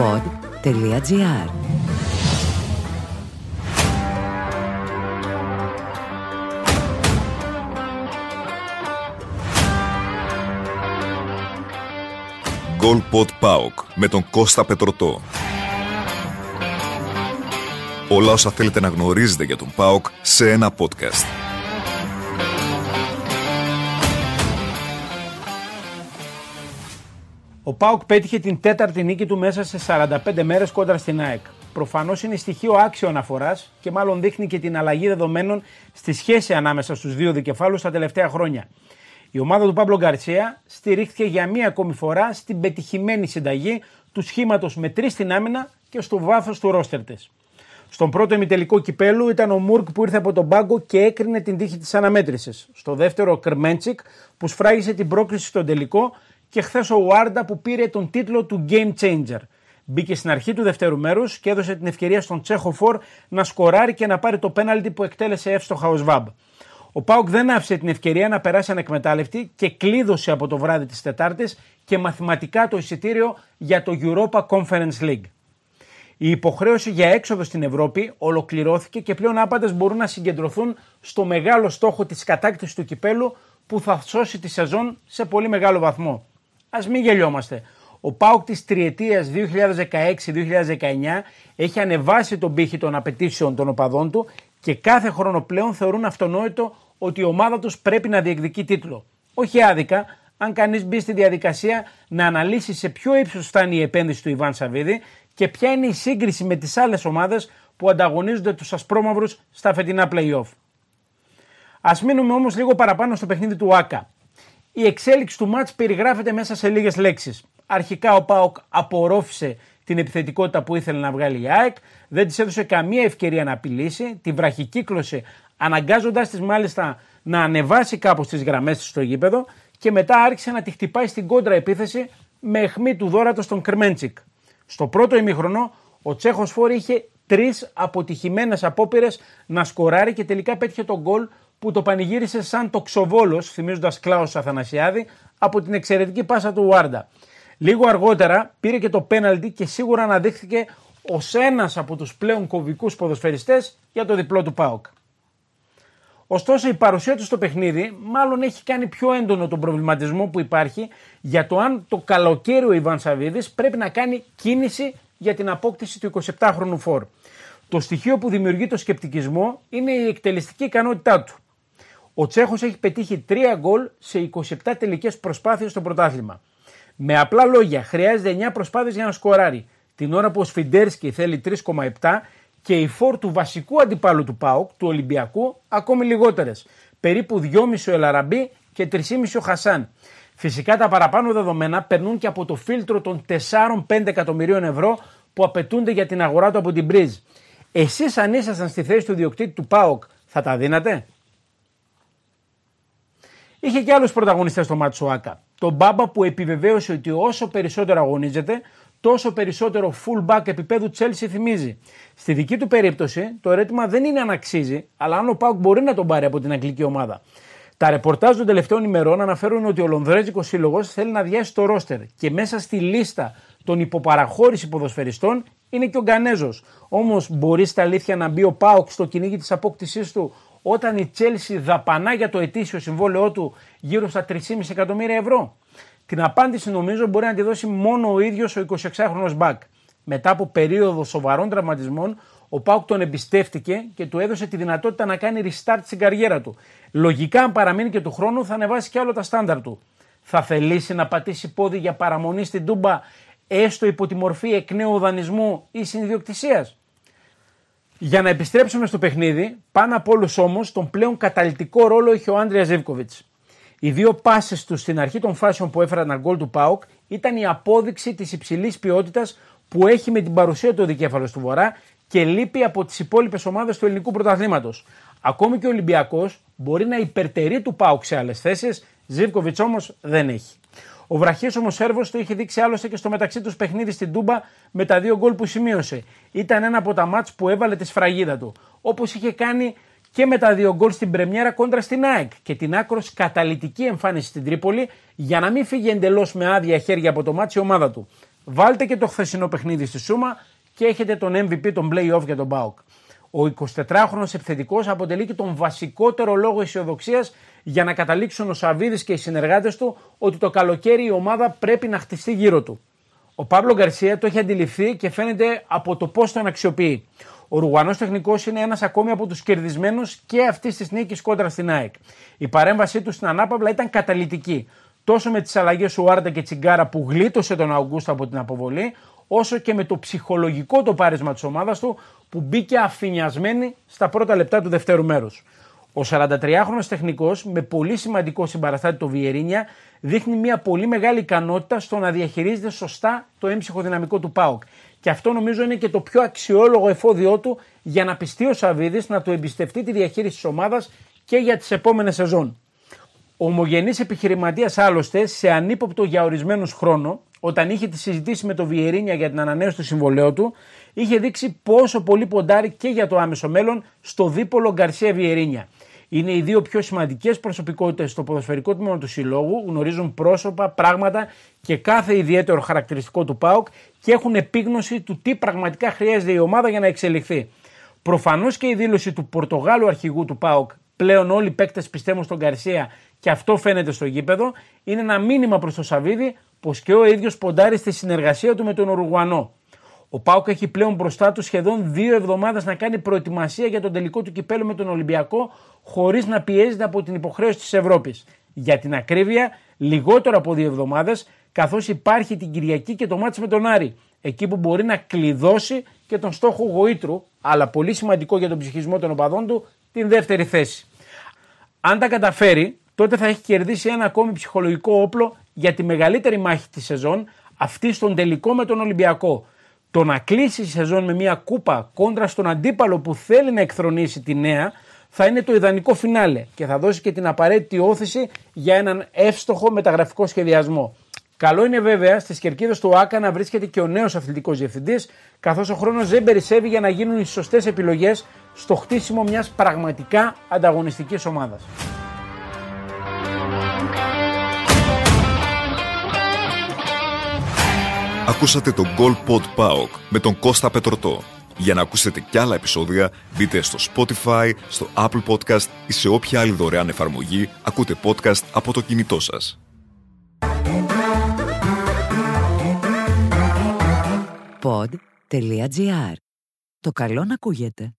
pod.gr Goal με τον Κώστα Πετροτό. Όλα όσα θέλετε να γνωρίζετε για τον Πάοκ σε ένα podcast. Ο Πάουκ πέτυχε την τέταρτη νίκη του μέσα σε 45 μέρες κόντρα στην ΑΕΚ. Προφανώς είναι στοιχείο άξιο αναφοράς και μάλλον δείχνει και την αλλαγή δεδομένων στη σχέση ανάμεσα στους δύο δικεφάλους τα τελευταία χρόνια. Η ομάδα του Παύλο Γκαρσία στηρίχθηκε για μία ακόμη φορά στην πετυχημένη συνταγή του σχήματος με τρεις στην άμυνα και στο βάθος του ρόστερ της. Στον πρώτο ημιτελικό κυπέλου ήταν ο Μούρκ που ήρθε από τον πάγκο και έκρινε την τύχη της αναμέτρησης. Στο δεύτερο, ο Κρμέντσικ που σφράγισε την πρόκληση στον τελικό και χθες ο Ουάρντα που πήρε τον τίτλο του Game Changer. Μπήκε στην αρχή του δεύτερου μέρους και έδωσε την ευκαιρία στον Τσέχο Φορ να σκοράρει και να πάρει το πέναλτι που εκτέλεσε εύστοχα ο Σβάμπ. Ο Πάουκ δεν άφησε την ευκαιρία να περάσει ανεκμετάλλευτη και κλείδωσε από το βράδυ της Τετάρτης και μαθηματικά το εισιτήριο για το Europa Conference League. Η υποχρέωση για έξοδο στην Ευρώπη ολοκληρώθηκε και πλέον άπαντες μπορούν να συγκεντρωθούν στο μεγάλο στόχο της κατάκτησης του κυπέλου που θα σώσει τη σεζόν σε πολύ μεγάλο βαθμό ας μην γελιόμαστε. Ο ΠΑΟΚ της τριετίας 2016-2019 έχει ανεβάσει τον πύχη των απαιτήσεων των οπαδών του και κάθε χρόνο πλέον θεωρούν αυτονόητο ότι η ομάδα τους πρέπει να διεκδικεί τίτλο. Όχι άδικα, αν κανείς μπει στη διαδικασία να αναλύσει σε ποιο ύψος φτάνει η επένδυση του Ιβάν Σαββίδη και ποια είναι η σύγκριση με τις άλλες ομάδες που ανταγωνίζονται τους ασπρόμαυρους στα φετινά playoff. Ας μείνουμε όμως λίγο παραπάνω στο παιχνίδι του Άκα. Η εξέλιξη του μάτς περιγράφεται μέσα σε λίγες λέξεις. Αρχικά ο Πάοκ απορρόφησε την επιθετικότητα που ήθελε να βγάλει η ΑΕΚ, δεν της έδωσε καμία ευκαιρία να απειλήσει, τη βραχικύκλωσε αναγκάζοντάς της μάλιστα να ανεβάσει κάπως τις γραμμές της στο γήπεδο και μετά άρχισε να τη χτυπάει στην κόντρα επίθεση με αιχμή του δόρατος στον Κρμέντσικ. Στο πρώτο ημίχρονο ο Τσέχος Φόρη είχε τρεις αποτυχημένες απόπειρες να σκοράρει και τελικά πέτυχε τον γκολ που το πανηγύρισε σαν το Ξοβόλο, θυμίζοντας Κλάους Αθανασιάδη, από την εξαιρετική πάσα του Ουάρντα. Λίγο αργότερα πήρε και το πέναλτι και σίγουρα αναδείχθηκε ως ένας από τους πλέον κομβικούς ποδοσφαιριστές για το διπλό του Πάοκ. Ωστόσο, η παρουσία του στο παιχνίδι μάλλον έχει κάνει πιο έντονο τον προβληματισμό που υπάρχει για το αν το καλοκαίρι ο Ιβάν Σαββίδης πρέπει να κάνει κίνηση για την απόκτηση του 27χρονου φόρ. Το στοιχείο που δημιουργεί το σκεπτικισμό είναι η εκτελεστική ικανότητά του. Ο Τσέχος έχει πετύχει 3 γκολ σε 27 τελικές προσπάθειες στο πρωτάθλημα. Με απλά λόγια, χρειάζεται 9 προσπάθειες για να σκοράρει. Την ώρα που ο Σφιντέρσκι θέλει 3,7 και η φόρ του βασικού αντιπάλου του ΠΑΟΚ, του Ολυμπιακού, ακόμη λιγότερες. Περίπου 2,5 ο Ελαραμπή και 3,5 Χασάν. Φυσικά τα παραπάνω δεδομένα περνούν και από το φίλτρο των 4-5 εκατομμυρίων ευρώ που απαιτούνται για την αγορά του από την Breeze. Εσείς, αν ήσασταν στη θέση του διοκτήτη του ΠΑΟΚ, θα τα δίνατε. Είχε και άλλους πρωταγωνιστές στο Ματσουάκα. Το Τον Μπάμπα που επιβεβαίωσε ότι όσο περισσότερο αγωνίζεται, τόσο περισσότερο fullback επίπεδου Chelsea θυμίζει. Στη δική του περίπτωση, το ερώτημα δεν είναι αν αξίζει, αλλά αν ο Πάουκ μπορεί να τον πάρει από την αγγλική ομάδα. Τα ρεπορτάζ των τελευταίων ημερών αναφέρουν ότι ο Λονδρέζικος Σύλλογος θέλει να διάσει το ρόστερ και μέσα στη λίστα των υποπαραχώρηση ποδοσφαιριστών είναι και ο Γκανέζος. Όμως, μπορείς στα αλήθεια να μπει ο Πάοκ στο κυνήγι της απόκτησής του όταν η Τσέλσι δαπανά για το ετήσιο συμβόλαιό του γύρω στα 3,5 εκατομμύρια ευρώ. Την απάντηση νομίζω μπορεί να τη δώσει μόνο ο ίδιος ο 26χρονο Μπακ. Μετά από περίοδο σοβαρών τραυματισμών, ο Πάουκ τον εμπιστεύτηκε και του έδωσε τη δυνατότητα να κάνει restart στην καριέρα του. Λογικά, αν παραμείνει και του χρόνου, θα ανεβάσει και άλλο τα στάνταρ του. Θα θελήσει να πατήσει πόδι για παραμονή στην Τούμπα, έστω υπό τη μορφή εκ νέου δανεισμού ή συνδιοκτησίας. Για να επιστρέψουμε στο παιχνίδι, πάνω από όλους όμως, τον πλέον καταλητικό ρόλο είχε ο Άντρια Ζεύκοβιτ. Οι δύο πάσει τους στην αρχή των φάσεων που έφεραν γκολ του Πάουκ ήταν η απόδειξη της υψηλής ποιότητας που έχει με την παρουσία του δικέφαλος του Βορρά και λείπει από τις υπόλοιπες ομάδες του ελληνικού πρωταθλήματος. Ακόμη και ο Ολυμπιακός μπορεί να υπερτερεί του Πάουκ σε άλλες θέσεις, Ζήβκοβιτ όμως δεν έχει. Ο βραχή όμως Σέρβος το είχε δείξει άλλωστε και στο μεταξύ τους παιχνίδι στην Τούμπα με τα δύο γκολ που σημείωσε. Ήταν ένα από τα μάτ που έβαλε τη σφραγίδα του. Όπως είχε κάνει και με τα δύο γκολ στην Πρεμιέρα κόντρα στην ΑΕΚ και την άκρος καταλητική εμφάνιση στην Τρίπολη για να μην φύγει εντελώς με άδεια χέρια από το μάτσο η ομάδα του. Βάλτε και το χθεσινό παιχνίδι στη Σούμα και έχετε τον MVP, τον playoff για τον Μπάουκ. Ο 24χρονο επιθετικός αποτελεί και τον βασικότερο λόγο αισιοδοξίας για να καταλήξουν ο Σαββίδης και οι συνεργάτες του ότι το καλοκαίρι η ομάδα πρέπει να χτιστεί γύρω του. Ο Παύλο Γκαρσία το έχει αντιληφθεί και φαίνεται από το πώς τον αξιοποιεί. Ο Ρουγανό τεχνικός είναι ένας ακόμη από τους κερδισμένους και αυτής της νίκης κόντρα στην ΑΕΚ. Η παρέμβασή του στην Ανάπαυλα ήταν καταλητική τόσο με τις αλλαγές ο Άρτα και Τσιγκάρα που γλίτωσε τον Αουγκούστα από την αποβολή, όσο και με το ψυχολογικό το πάρισμα της ομάδας του που μπήκε αφηνιασμένη στα πρώτα λεπτά του δευτέρου μέρους. Ο 43χρονος τεχνικός με πολύ σημαντικό συμπαραστάτη το Βιερίνια δείχνει μια πολύ μεγάλη ικανότητα στο να διαχειρίζεται σωστά το έμψυχο δυναμικό του ΠΑΟΚ. Και αυτό νομίζω είναι και το πιο αξιόλογο εφόδιό του για να πιστεί ο Σαββίδης να του εμπιστευτεί τη διαχείριση της ομάδας και για τις επόμενες σεζόν. Ο ομογενής επιχειρηματίας άλλωστε σε ανύποπτο για ορισμένους χρόνο, όταν είχε τη συζητήσει με τον Βιερίνια για την ανανέωση του συμβολέου του, είχε δείξει πόσο πολύ ποντάρει και για το άμεσο μέλλον στο δίπολο Γκαρσία Βιερίνια. Είναι οι δύο πιο σημαντικές προσωπικότητες στο ποδοσφαιρικό τμήμα του Συλλόγου, γνωρίζουν πρόσωπα, πράγματα και κάθε ιδιαίτερο χαρακτηριστικό του ΠΑΟΚ και έχουν επίγνωση του τι πραγματικά χρειάζεται η ομάδα για να εξελιχθεί. Προφανώς και η δήλωση του Πορτογάλου αρχηγού του ΠΑΟΚ, πλέον όλοι οι παίκτες πιστεύουν στον Γκαρσία και αυτό φαίνεται στο γήπεδο, είναι ένα μήνυμα προς τον Σαββίδη πως και ο ίδιος ποντάρει στη συνεργασία του με τον Ουρουγουανό. Ο Πάουκ έχει πλέον μπροστά του σχεδόν δύο εβδομάδες να κάνει προετοιμασία για τον τελικό του κυπέλου με τον Ολυμπιακό, χωρίς να πιέζεται από την υποχρέωση της Ευρώπης. Για την ακρίβεια, λιγότερο από δύο εβδομάδες, καθώς υπάρχει την Κυριακή και το μάτι με τον Άρη. Εκεί που μπορεί να κλειδώσει και τον στόχο Γοήτρου, αλλά πολύ σημαντικό για τον ψυχισμό των οπαδών του, την δεύτερη θέση. Αν τα καταφέρει, τότε θα έχει κερδίσει ένα ακόμη ψυχολογικό όπλο για τη μεγαλύτερη μάχη της σεζόν, αυτή στον τελικό με τον Ολυμπιακό. Το να κλείσει η σεζόν με μια κούπα κόντρα στον αντίπαλο που θέλει να εκθρονήσει τη νέα, θα είναι το ιδανικό φινάλε και θα δώσει και την απαραίτητη όθηση για έναν εύστοχο μεταγραφικό σχεδιασμό. Καλό είναι βέβαια στις κερκίδες του ΑΚΑ να βρίσκεται και ο νέος αθλητικός διευθυντής, καθώς ο χρόνος δεν περισσεύει για να γίνουν οι σωστές επιλογές στο χτίσιμο μιας πραγματικά ανταγωνιστικής ομάδας. Ακούσατε το Gold Pod Paok με τον Κώστα Πετροτό. Για να ακούσετε κι άλλα επεισόδια, μπείτε στο Spotify, στο Apple Podcast ή σε όποια άλλη δωρεάν εφαρμογή ακούτε podcast από το κινητό σας. Pod.gr. Το καλό να ακούγεται.